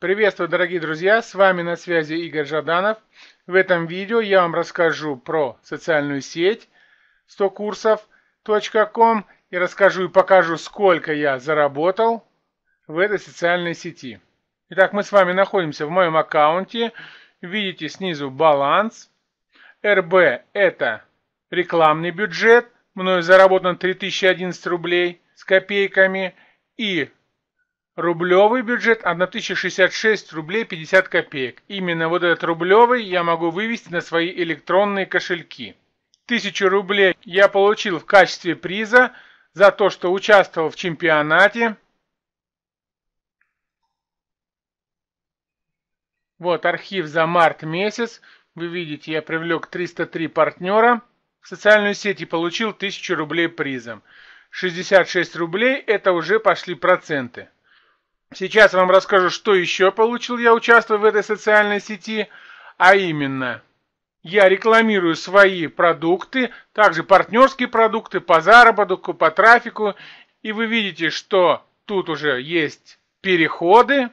Приветствую, дорогие друзья! С вами на связи Игорь Жаданов. В этом видео я вам расскажу про социальную сеть 100 курсов.com и расскажу и покажу, сколько я заработал в этой социальной сети. Итак, мы с вами находимся в моем аккаунте. Видите снизу баланс. РБ – это рекламный бюджет. Мною заработано 3011 рублей с копейками. И Рублевый бюджет 1066 рублей 50 копеек. Именно вот этот рублевый я могу вывести на свои электронные кошельки. 1000 рублей я получил в качестве приза за то, что участвовал в чемпионате. Вот архив за март месяц. Вы видите, я привлек 303 партнера. В социальную сеть и получил 1000 рублей призом. 66 рублей это уже пошли проценты. Сейчас вам расскажу, что еще получил я, участвуя в этой социальной сети, а именно, я рекламирую свои продукты, также партнерские продукты по заработку, по трафику, и вы видите, что тут уже есть переходы,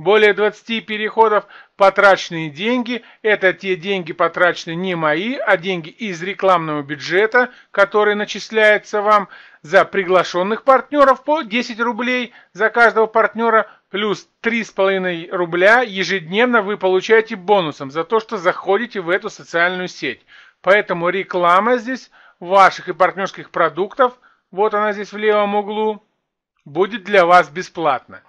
более 20 переходов потраченные деньги – это те деньги потрачены не мои, а деньги из рекламного бюджета, который начисляется вам за приглашенных партнеров по 10 рублей за каждого партнера, плюс 3,5 рубля ежедневно вы получаете бонусом за то, что заходите в эту социальную сеть. Поэтому реклама здесь ваших и партнерских продуктов, вот она здесь в левом углу, будет для вас бесплатно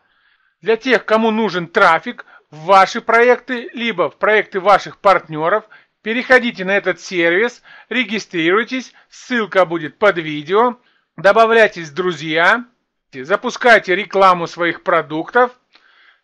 для тех, кому нужен трафик в ваши проекты, либо в проекты ваших партнеров, переходите на этот сервис, регистрируйтесь, ссылка будет под видео, добавляйтесь в друзья, запускайте рекламу своих продуктов.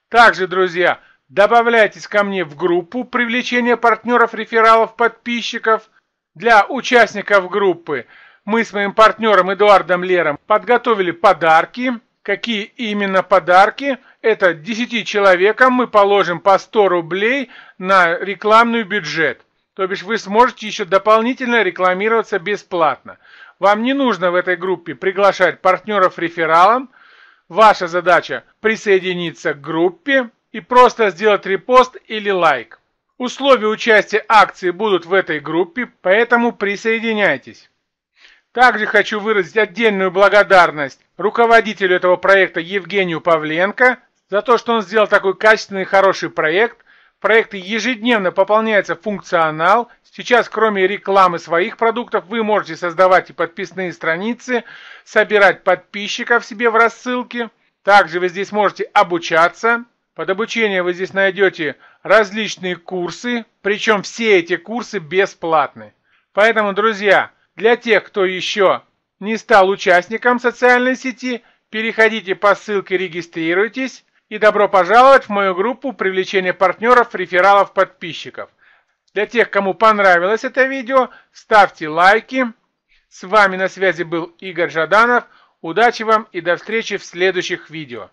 Также, друзья, добавляйтесь ко мне в группу привлечения партнеров, рефералов, подписчиков. Для участников группы мы с моим партнером Эдуардом Лером подготовили подарки – какие именно подарки, это 10 человекам мы положим по 100 рублей на рекламный бюджет. То бишь вы сможете еще дополнительно рекламироваться бесплатно. Вам не нужно в этой группе приглашать партнеров рефералом. Ваша задача присоединиться к группе и просто сделать репост или лайк. Условия участия акции будут в этой группе, поэтому присоединяйтесь. Также хочу выразить отдельную благодарность руководителю этого проекта Евгению Павленко за то, что он сделал такой качественный и хороший проект. В ежедневно пополняется функционал. Сейчас, кроме рекламы своих продуктов, вы можете создавать и подписные страницы, собирать подписчиков себе в рассылке. Также вы здесь можете обучаться. Под обучение вы здесь найдете различные курсы, причем все эти курсы бесплатны. Поэтому, друзья, для тех, кто еще не стал участником социальной сети, переходите по ссылке «Регистрируйтесь» и добро пожаловать в мою группу привлечения партнеров, рефералов, подписчиков. Для тех, кому понравилось это видео, ставьте лайки. С вами на связи был Игорь Жаданов. Удачи вам и до встречи в следующих видео.